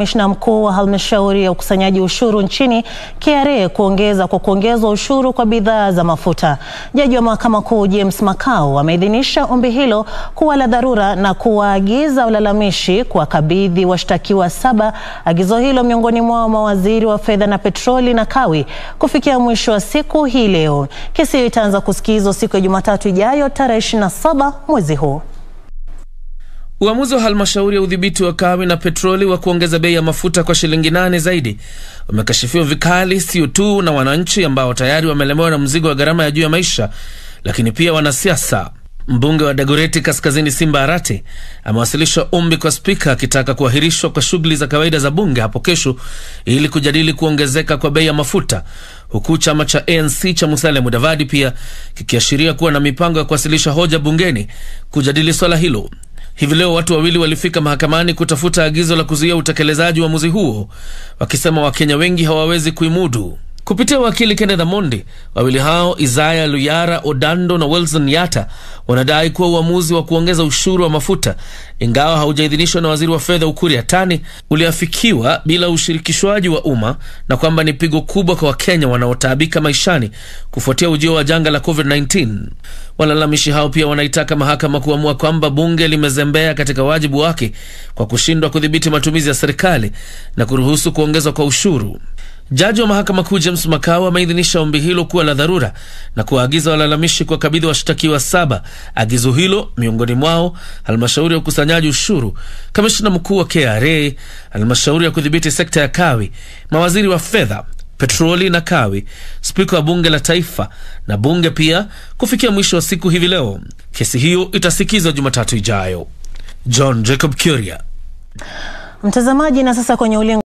Kamishna mkuu wa halmashauri ya ukusanyaji ushuru nchini KRA kuongeza kwa kuongezwa ushuru kwa bidhaa za mafuta. Jaji wa mahakama kuu James Makau ameidhinisha ombi hilo kuwa la dharura na kuwaagiza walalamishi kuwakabidhi washtakiwa saba, agizo hilo miongoni mwao mawaziri wa fedha na petroli na kawi, kufikia mwisho wa siku hii leo. Kesi hiyo itaanza kusikizwa siku ya Jumatatu ijayo tarehe 27 mwezi huu. Uamuzi wa halmashauri ya udhibiti wa kawi na petroli wa kuongeza bei ya mafuta kwa shilingi nane zaidi umekashifiwa vikali, sio tu na wananchi ambao tayari wamelemewa na mzigo wa gharama ya juu ya maisha, lakini pia wanasiasa. Mbunge wa Dagoreti Kaskazini Simba Arati amewasilisha ombi kwa spika akitaka kuahirishwa kwa shughuli za kawaida za bunge hapo kesho ili kujadili kuongezeka kwa bei ya mafuta, huku chama cha ANC cha Musalia Mudavadi pia kikiashiria kuwa na mipango ya kuwasilisha hoja bungeni kujadili swala hilo. Hivi leo watu wawili walifika mahakamani kutafuta agizo la kuzuia utekelezaji wa uamuzi huo, wakisema Wakenya wengi hawawezi kuimudu kupitia wakili Kenneth Amondi. Wawili hao Isaya Luyara Odando na Wilson Yata wanadai kuwa uamuzi wa kuongeza ushuru wa mafuta, ingawa haujaidhinishwa na waziri wa fedha Ukuri Yatani, uliafikiwa bila ushirikishwaji wa umma na kwamba ni pigo kubwa kwa Wakenya wanaotaabika maishani kufuatia ujio wa janga la COVID-19. Walalamishi hao pia wanaitaka mahakama kuamua kwamba bunge limezembea katika wajibu wake kwa kushindwa kudhibiti matumizi ya serikali na kuruhusu kuongezwa kwa ushuru. Jaji wa mahakama kuu James Makau ameidhinisha ombi hilo kuwa la dharura na kuwaagiza walalamishi kuwakabidhi washtakiwa saba agizo hilo, miongoni mwao halmashauri ya ukusanyaji ushuru, kamishina mkuu wa KRA, halmashauri ya kudhibiti sekta ya kawi, mawaziri wa fedha, petroli na kawi, spika wa bunge la taifa na bunge pia, kufikia mwisho wa siku hivi leo. Kesi hiyo itasikizwa Jumatatu ijayo. John Jacob Curia, mtazamaji. Na sasa kwenye ulingo